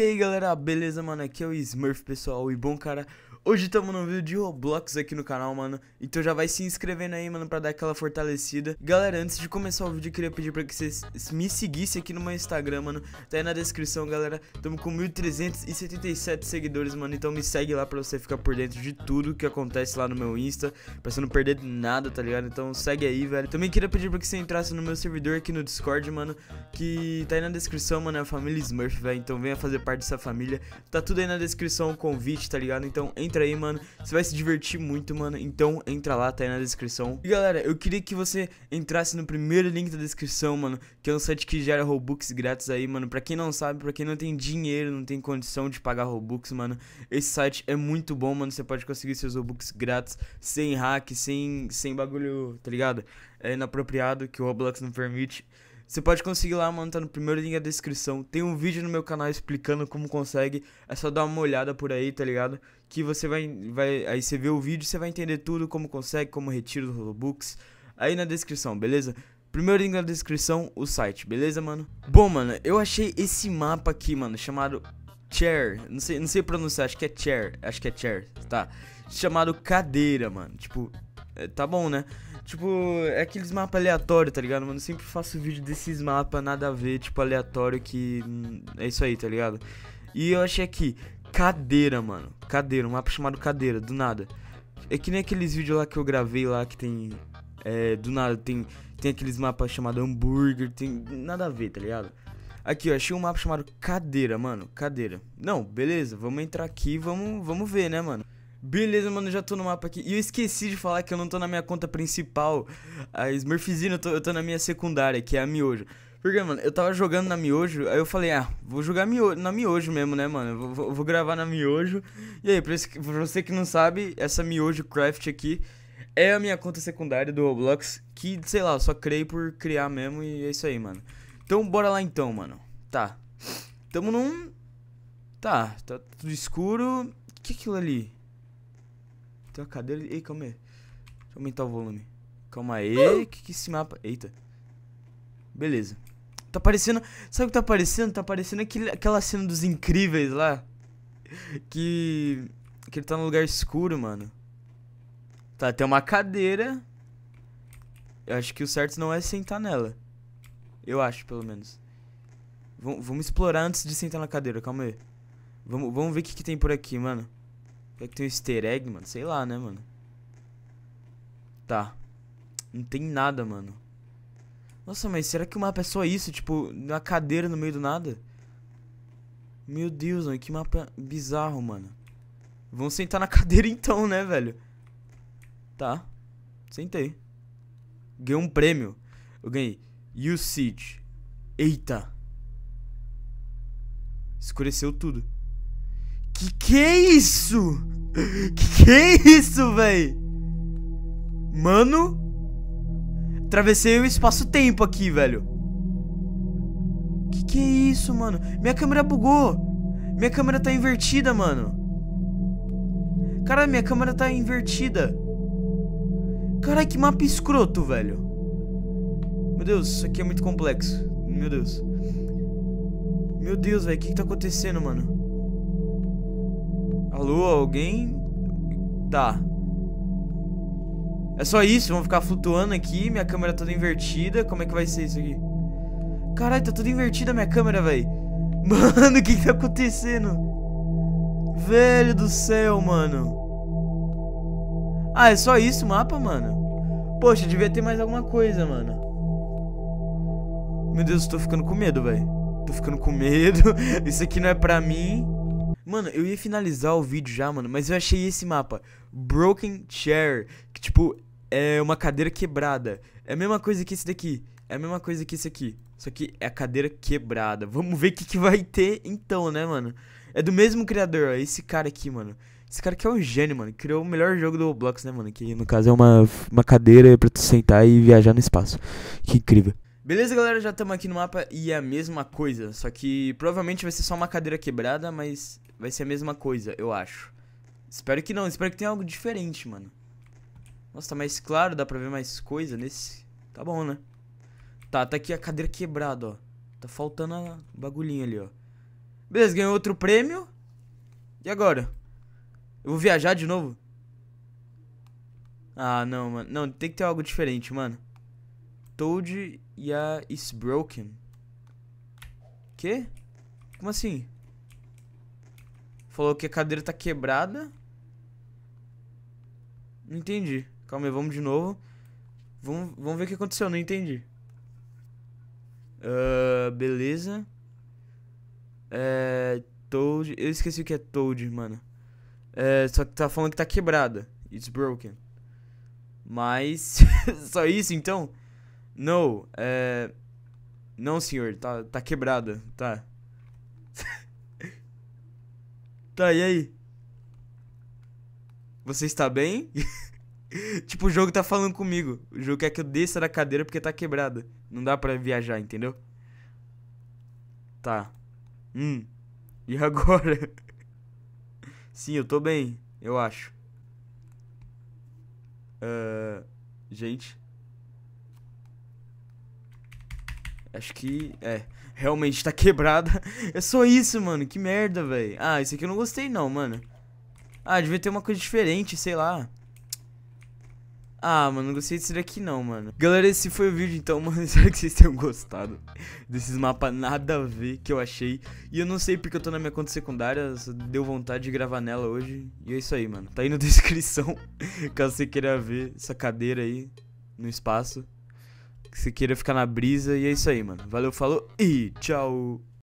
E aí galera, beleza mano? Aqui é o Smurf pessoal e bom cara, hoje estamos no vídeo de Roblox aqui no canal mano Então já vai se inscrevendo aí mano pra dar aquela fortalecida Galera, antes de começar o vídeo eu queria pedir pra que vocês me seguissem aqui no meu Instagram mano Tá aí na descrição galera, estamos com 1377 seguidores mano Então me segue lá pra você ficar por dentro de tudo que acontece lá no meu Insta Pra você não perder nada, tá ligado? Então segue aí velho Também queria pedir pra que você entrasse no meu servidor aqui no Discord mano Que tá aí na descrição mano, é a família Smurf velho Então venha fazer parte dessa família. Tá tudo aí na descrição, o convite, tá ligado? Então entra aí, mano. Você vai se divertir muito, mano. Então entra lá, tá aí na descrição. E galera, eu queria que você entrasse no primeiro link da descrição, mano. Que é um site que gera Robux grátis aí, mano. Pra quem não sabe, pra quem não tem dinheiro, não tem condição de pagar Robux, mano. Esse site é muito bom, mano. Você pode conseguir seus Robux grátis, sem hack, sem, sem bagulho, tá ligado? É inapropriado, que o Roblox não permite. Você pode conseguir lá, mano, tá no primeiro link da descrição. Tem um vídeo no meu canal explicando como consegue. É só dar uma olhada por aí, tá ligado? Que você vai. vai aí você vê o vídeo, você vai entender tudo, como consegue, como retira do Robux. Aí na descrição, beleza? Primeiro link na descrição, o site, beleza, mano? Bom, mano, eu achei esse mapa aqui, mano, chamado Chair. Não sei, não sei pronunciar, acho que é Chair. Acho que é Chair, tá? Chamado Cadeira, mano. Tipo, é, tá bom, né? Tipo, é aqueles mapas aleatórios, tá ligado, mano? Eu sempre faço vídeo desses mapas nada a ver, tipo, aleatório que. Hum, é isso aí, tá ligado? E eu achei aqui, cadeira, mano. Cadeira, um mapa chamado cadeira, do nada. É que nem aqueles vídeos lá que eu gravei lá que tem. É, do nada, tem, tem aqueles mapas chamados hambúrguer, tem. Nada a ver, tá ligado? Aqui, ó, achei um mapa chamado cadeira, mano. Cadeira. Não, beleza, vamos entrar aqui vamos, vamos ver, né, mano? Beleza, mano, já tô no mapa aqui. E eu esqueci de falar que eu não tô na minha conta principal, a Smurfzinha, eu tô, eu tô na minha secundária, que é a Miojo. Porque, mano, eu tava jogando na Miojo, aí eu falei, ah, vou jogar miojo, na Miojo mesmo, né, mano? Vou, vou, vou, gravar na Miojo. E aí, pra, esse, pra você que não sabe, essa Miojo Craft aqui é a minha conta secundária do Roblox, que, sei lá, eu só criei por criar mesmo e é isso aí, mano. Então, bora lá então, mano. Tá. Tamo num... Tá, tá tudo escuro. O que é aquilo ali? Tem uma cadeira. Ei, calma aí. Deixa eu aumentar o volume. Calma aí. Que que esse mapa. Eita. Beleza. Tá aparecendo. Sabe o que tá aparecendo? Tá aparecendo aquele, aquela cena dos incríveis lá. Que. Que ele tá num lugar escuro, mano. Tá, tem uma cadeira. Eu acho que o certo não é sentar nela. Eu acho, pelo menos. V vamos explorar antes de sentar na cadeira, calma aí. Vamos, vamos ver o que, que tem por aqui, mano. Será é que tem um easter egg, mano? Sei lá, né, mano? Tá. Não tem nada, mano. Nossa, mas será que o mapa é só isso? Tipo, uma cadeira no meio do nada? Meu Deus, mano. Que mapa bizarro, mano. Vamos sentar na cadeira então, né, velho? Tá. Sentei. Ganhei um prêmio. Eu ganhei. Usage. Eita. Escureceu tudo. Que que é isso? Que que é isso, véi? Mano, atravessei o espaço-tempo aqui, velho. Que que é isso, mano? Minha câmera bugou. Minha câmera tá invertida, mano. Cara, minha câmera tá invertida. Caralho, que mapa escroto, velho. Meu Deus, isso aqui é muito complexo. Meu Deus. Meu Deus, velho, o que que tá acontecendo, mano? Alô, alguém? Tá. É só isso, vamos ficar flutuando aqui. Minha câmera toda invertida. Como é que vai ser isso aqui? Caralho, tá tudo invertida a minha câmera, velho. Mano, o que que tá acontecendo? Velho do céu, mano. Ah, é só isso o mapa, mano? Poxa, devia ter mais alguma coisa, mano. Meu Deus, eu tô ficando com medo, velho. Tô ficando com medo. Isso aqui não é pra mim. Mano, eu ia finalizar o vídeo já, mano, mas eu achei esse mapa. Broken Chair. Que, tipo, é uma cadeira quebrada. É a mesma coisa que esse daqui. É a mesma coisa que esse aqui. Só que é a cadeira quebrada. Vamos ver o que, que vai ter então, né, mano? É do mesmo criador, ó. Esse cara aqui, mano. Esse cara aqui é um gênio, mano. Criou o melhor jogo do Roblox, né, mano? Que no caso é uma, uma cadeira pra tu sentar e viajar no espaço. Que incrível. Beleza, galera, já estamos aqui no mapa e é a mesma coisa, só que provavelmente vai ser só uma cadeira quebrada, mas vai ser a mesma coisa, eu acho. Espero que não, espero que tenha algo diferente, mano. Nossa, tá mais claro, dá pra ver mais coisa nesse... Tá bom, né? Tá, tá aqui a cadeira quebrada, ó. Tá faltando a bagulhinha ali, ó. Beleza, ganhou outro prêmio. E agora? Eu vou viajar de novo? Ah, não, mano. Não, tem que ter algo diferente, mano. Toad e a It's Broken. Que? Como assim? Falou que a cadeira tá quebrada. Não entendi. Calma aí, vamos de novo. Vamos, vamos ver o que aconteceu, não entendi. Uh, beleza. É. Toad. Eu esqueci o que é Toad, mano. É, só que tá falando que tá quebrada. It's broken. Mas. só isso então? No, é. Não, senhor, tá, tá quebrada, tá. tá, e aí? Você está bem? tipo, o jogo tá falando comigo. O jogo quer que eu desça da cadeira porque tá quebrada. Não dá pra viajar, entendeu? Tá. Hum. E agora? Sim, eu tô bem, eu acho. Uh, gente. Acho que, é, realmente tá quebrada. É só isso, mano, que merda, velho. Ah, isso aqui eu não gostei não, mano. Ah, devia ter uma coisa diferente, sei lá. Ah, mano, não gostei desse daqui não, mano. Galera, esse foi o vídeo então, mano. Espero que vocês tenham gostado desses mapas nada a ver que eu achei. E eu não sei porque eu tô na minha conta secundária, deu vontade de gravar nela hoje. E é isso aí, mano. Tá aí na descrição, caso você queira ver essa cadeira aí no espaço se queira ficar na brisa. E é isso aí, mano. Valeu, falou e tchau!